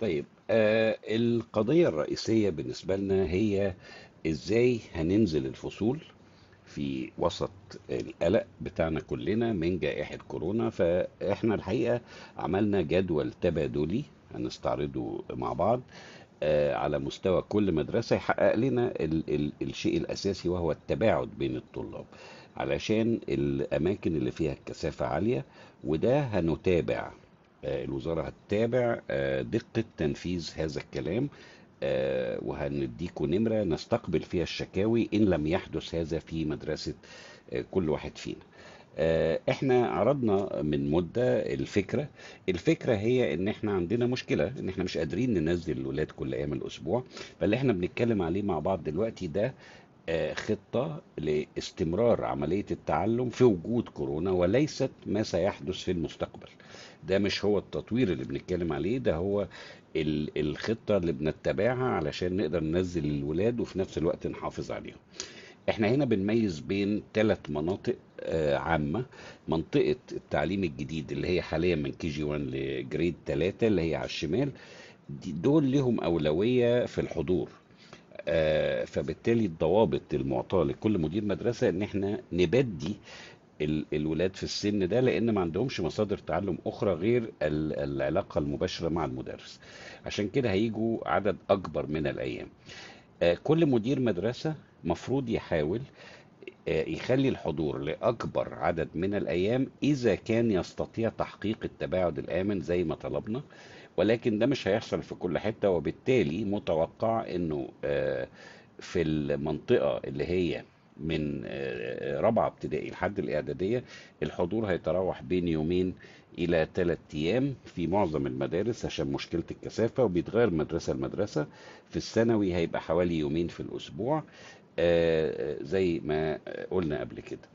طيب آه القضية الرئيسية بالنسبة لنا هي ازاي هننزل الفصول في وسط القلق بتاعنا كلنا من جائحة كورونا فاحنا الحقيقة عملنا جدول تبادلي هنستعرضه مع بعض آه على مستوى كل مدرسة يحقق لنا ال ال الشيء الأساسي وهو التباعد بين الطلاب علشان الأماكن اللي فيها الكثافة عالية وده هنتابع الوزاره هتتابع آه، دقه تنفيذ هذا الكلام آه، وهنديكم نمره نستقبل فيها الشكاوي ان لم يحدث هذا في مدرسه آه، كل واحد فينا احنا عرضنا من مده الفكره الفكره هي ان احنا عندنا مشكله ان احنا مش قادرين ننزل الولاد كل ايام الاسبوع فاللي احنا بنتكلم عليه مع بعض دلوقتي ده خطة لاستمرار عملية التعلم في وجود كورونا وليست ما سيحدث في المستقبل ده مش هو التطوير اللي بنتكلم عليه ده هو الخطة اللي بنتبعها علشان نقدر ننزل الولاد وفي نفس الوقت نحافظ عليهم احنا هنا بنميز بين ثلاث مناطق آه، عامة منطقة التعليم الجديد اللي هي حاليا من كي جي 1 لجريد 3 اللي هي على الشمال دول لهم أولوية في الحضور آه، فبالتالي الضوابط المعطاه لكل مدير مدرسه ان احنا نبدي الولاد في السن ده لان ما عندهمش مصادر تعلم اخرى غير العلاقه المباشره مع المدرس عشان كده هيجوا عدد اكبر من الايام آه، كل مدير مدرسه مفروض يحاول آه، يخلي الحضور لأكبر عدد من الأيام إذا كان يستطيع تحقيق التباعد الآمن زي ما طلبنا ولكن ده مش هيحصل في كل حتة وبالتالي متوقع انه آه، في المنطقة اللي هي من آه، رابعة ابتدائي لحد الإعدادية الحضور هيتراوح بين يومين إلى ثلاث أيام في معظم المدارس عشان مشكلة الكثافة وبيتغير مدرسة لمدرسة في الثانوي هيبقى حوالي يومين في الأسبوع آه، زي ما قلنا قبل كده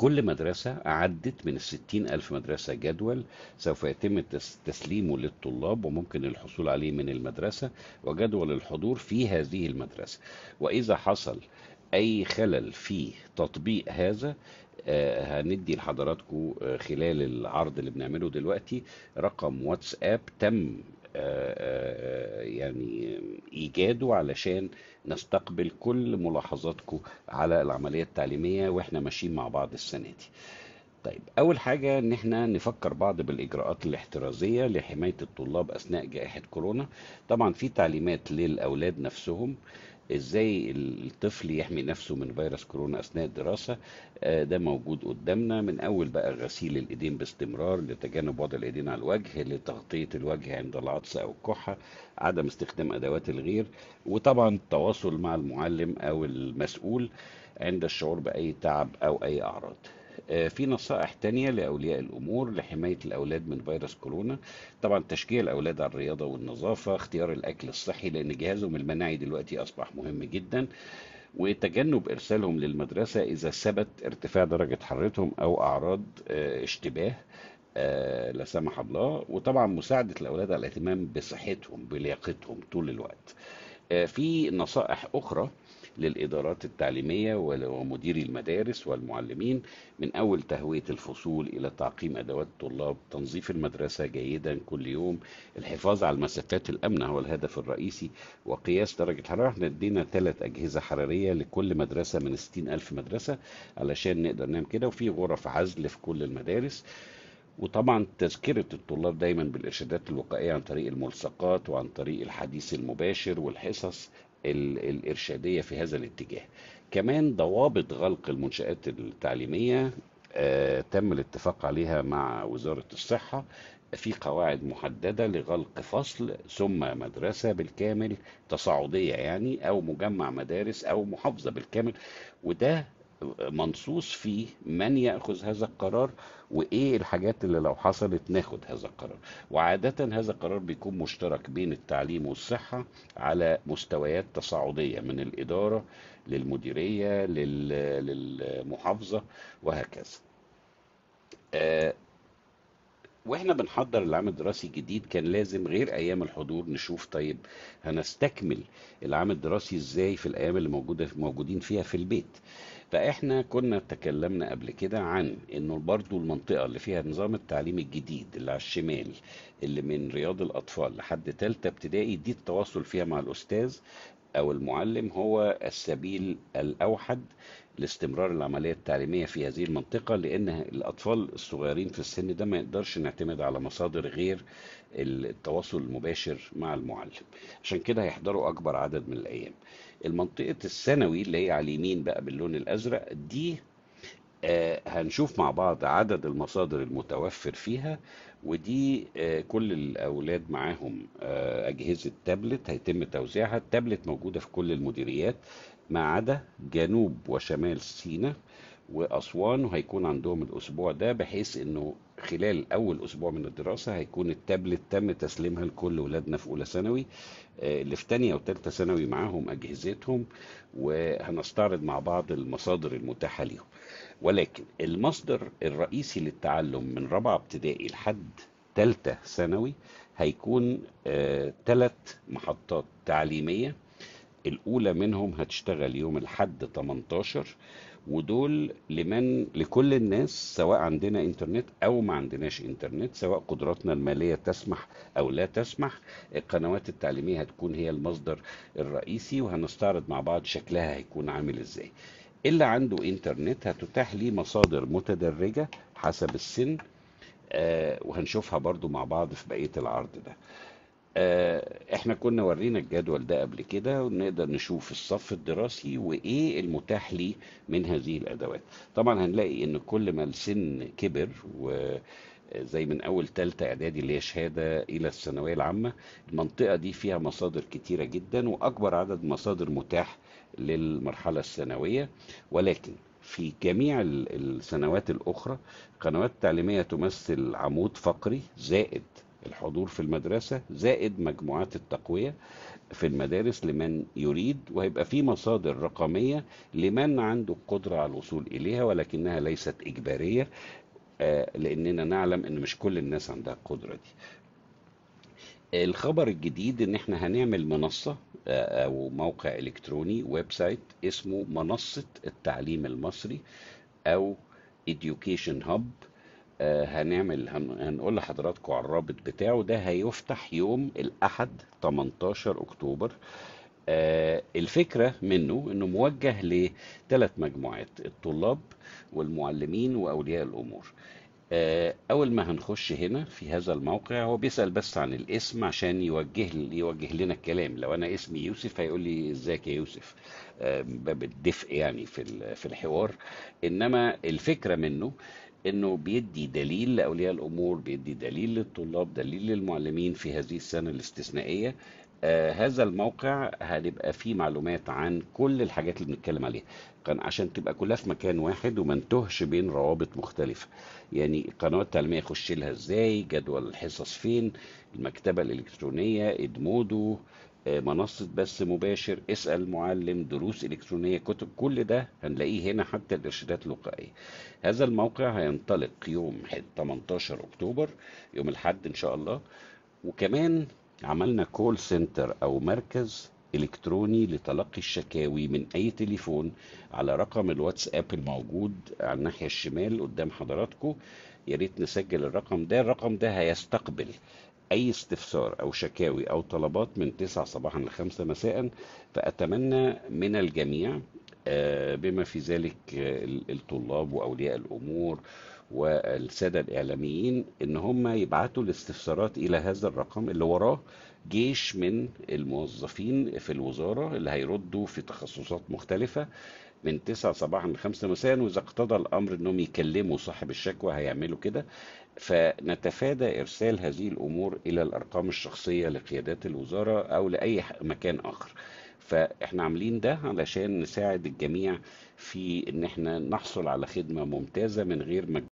كل مدرسة عدت من الستين ألف مدرسة جدول سوف يتم تسليمه للطلاب وممكن الحصول عليه من المدرسة وجدول الحضور في هذه المدرسة وإذا حصل أي خلل في تطبيق هذا آه، هندي لحضراتكم آه، خلال العرض اللي بنعمله دلوقتي رقم واتساب تم يعني ايجاده علشان نستقبل كل ملاحظاتكم على العمليه التعليميه واحنا ماشيين مع بعض السنه دي طيب اول حاجه ان احنا نفكر بعض بالاجراءات الاحترازيه لحمايه الطلاب اثناء جائحه كورونا طبعا في تعليمات للاولاد نفسهم ازاي الطفل يحمي نفسه من فيروس كورونا اثناء الدراسه آه، ده موجود قدامنا من اول بقى غسيل الايدين باستمرار لتجنب وضع الايدين على الوجه لتغطيه الوجه عند العطس او الكحه عدم استخدام ادوات الغير وطبعا التواصل مع المعلم او المسؤول عند الشعور باي تعب او اي اعراض آه، في نصائح تانية لأولياء الأمور لحماية الأولاد من فيروس كورونا طبعا تشجيع الأولاد على الرياضة والنظافة اختيار الأكل الصحي لأن جهازهم المناعي دلوقتي أصبح مهم جدا وتجنب إرسالهم للمدرسة إذا ثبت ارتفاع درجة حرارتهم أو أعراض آه، اشتباه آه، لا سمح الله وطبعا مساعدة الأولاد على الاهتمام بصحتهم بلياقتهم طول الوقت في نصائح أخرى للإدارات التعليمية ومديري المدارس والمعلمين من أول تهوية الفصول إلى تعقيم أدوات الطلاب تنظيف المدرسة جيدا كل يوم الحفاظ على المسافات الأمنة هو الهدف الرئيسي وقياس درجة الحرارة احنا ادينا ثلاث أجهزة حرارية لكل مدرسة من 60 ألف مدرسة علشان نقدر نعمل كده وفي غرف عزل في كل المدارس وطبعا تذكرة الطلاب دايما بالإرشادات الوقائية عن طريق الملصقات وعن طريق الحديث المباشر والحصص الإرشادية في هذا الاتجاه كمان ضوابط غلق المنشآت التعليمية آه، تم الاتفاق عليها مع وزارة الصحة في قواعد محددة لغلق فصل ثم مدرسة بالكامل تصاعدية يعني أو مجمع مدارس أو محافظة بالكامل وده منصوص فيه من ياخذ هذا القرار وايه الحاجات اللي لو حصلت ناخد هذا القرار وعاده هذا القرار بيكون مشترك بين التعليم والصحه على مستويات تصاعديه من الاداره للمديريه للمحافظه وهكذا آه، واحنا بنحضر العام الدراسي الجديد كان لازم غير ايام الحضور نشوف طيب هنستكمل العام الدراسي ازاي في الايام اللي موجوده موجودين فيها في البيت فاحنا كنا تكلمنا قبل كده عن انه برضو المنطقه اللي فيها نظام التعليم الجديد اللي على الشمال اللي من رياض الاطفال لحد ثالثه ابتدائي دي التواصل فيها مع الاستاذ أو المعلم هو السبيل الأوحد لاستمرار العملية التعليمية في هذه المنطقة لأن الأطفال الصغيرين في السن ده ما يقدرش نعتمد على مصادر غير التواصل المباشر مع المعلم عشان كده هيحضروا أكبر عدد من الأيام المنطقة الثانوي اللي هي على اليمين بقى باللون الأزرق دي آه، هنشوف مع بعض عدد المصادر المتوفر فيها ودي آه، كل الأولاد معاهم آه، أجهزة تابلت هيتم توزيعها التابلت موجودة في كل المديريات ما عدا جنوب وشمال سيناء وأسوان وهيكون عندهم الأسبوع ده بحيث إنه خلال أول أسبوع من الدراسة هيكون التابلت تم تسليمها لكل ولادنا في أولى ثانوي آه، اللي في تانية أو تالتة ثانوي معاهم أجهزتهم وهنستعرض مع بعض المصادر المتاحة ليهم ولكن المصدر الرئيسي للتعلم من رابعة ابتدائي لحد تالتة ثانوي هيكون ثلاث آه، محطات تعليمية الأولى منهم هتشتغل يوم الحد 18 ودول لمن لكل الناس سواء عندنا انترنت او ما عندناش انترنت سواء قدراتنا الماليه تسمح او لا تسمح القنوات التعليميه هتكون هي المصدر الرئيسي وهنستعرض مع بعض شكلها هيكون عامل ازاي اللي عنده انترنت هتتاح ليه مصادر متدرجه حسب السن آه وهنشوفها برضو مع بعض في بقيه العرض ده آه، احنا كنا ورينا الجدول ده قبل كده ونقدر نشوف الصف الدراسي وايه المتاح ليه من هذه الادوات طبعا هنلاقي ان كل ما السن كبر و آه، زي من اول ثالثه اعدادي اللي هي شهاده الى الثانويه العامه المنطقه دي فيها مصادر كتيره جدا واكبر عدد مصادر متاح للمرحله الثانويه ولكن في جميع السنوات الأخرى قنوات تعليمية تمثل عمود فقري زائد الحضور في المدرسة زائد مجموعات التقوية في المدارس لمن يريد وهيبقى في مصادر رقمية لمن عنده القدرة على الوصول إليها ولكنها ليست إجبارية آه، لأننا نعلم أن مش كل الناس عندها القدرة دي الخبر الجديد ان احنا هنعمل منصة آه، او موقع الكتروني ويب سايت اسمه منصة التعليم المصري او education hub آه، هنعمل هنقول لحضراتكم على الرابط بتاعه ده هيفتح يوم الأحد 18 أكتوبر آه، الفكرة منه أنه موجه لثلاث مجموعات الطلاب والمعلمين وأولياء الأمور آه، أول ما هنخش هنا في هذا الموقع هو بيسأل بس عن الاسم عشان يوجه يوجه لنا الكلام لو أنا اسمي يوسف هيقول لي إزيك يا يوسف باب الدفء يعني في في الحوار إنما الفكرة منه انه بيدي دليل لاولياء الامور بيدي دليل للطلاب دليل للمعلمين في هذه السنه الاستثنائيه آه هذا الموقع هنبقى فيه معلومات عن كل الحاجات اللي بنتكلم عليها كان عشان تبقى كلها في مكان واحد وما انتهش بين روابط مختلفه يعني القنوات التعليميه يخش لها ازاي جدول الحصص فين المكتبه الالكترونيه ادمودو آه، منصة بث مباشر اسأل معلم دروس إلكترونية كتب كل ده هنلاقيه هنا حتى الإرشادات اللقائية هذا الموقع هينطلق يوم 18 أكتوبر يوم الحد إن شاء الله وكمان عملنا كول سنتر أو مركز إلكتروني لتلقي الشكاوي من أي تليفون على رقم الواتساب الموجود على الناحية الشمال قدام حضراتكم يا ريت نسجل الرقم ده الرقم ده هيستقبل أي استفسار أو شكاوي أو طلبات من 9 صباحا ل 5 مساء فأتمنى من الجميع آه، بما في ذلك آه، الطلاب وأولياء الأمور والسادة الإعلاميين إن هم يبعتوا الاستفسارات إلى هذا الرقم اللي وراه جيش من الموظفين في الوزارة اللي هيردوا في تخصصات مختلفة من 9 صباحا ل 5 مساء واذا اقتضى الامر انهم يكلموا صاحب الشكوى هيعملوا كده فنتفادى ارسال هذه الامور الى الارقام الشخصيه لقيادات الوزاره او لاي مكان اخر فاحنا عاملين ده علشان نساعد الجميع في ان احنا نحصل على خدمه ممتازه من غير مجهود